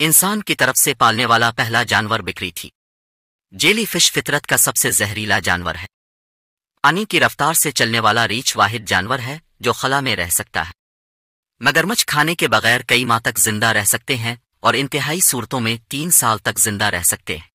इंसान की तरफ से पालने वाला पहला जानवर बिक्री थी जेली फिश फितरत का सबसे जहरीला जानवर है पानी की रफ्तार से चलने वाला रीछ वाहिद जानवर है जो खला में रह सकता है मगरमच्छ खाने के बगैर कई माह तक जिंदा रह सकते हैं और इंतहाई सूरतों में तीन साल तक जिंदा रह सकते हैं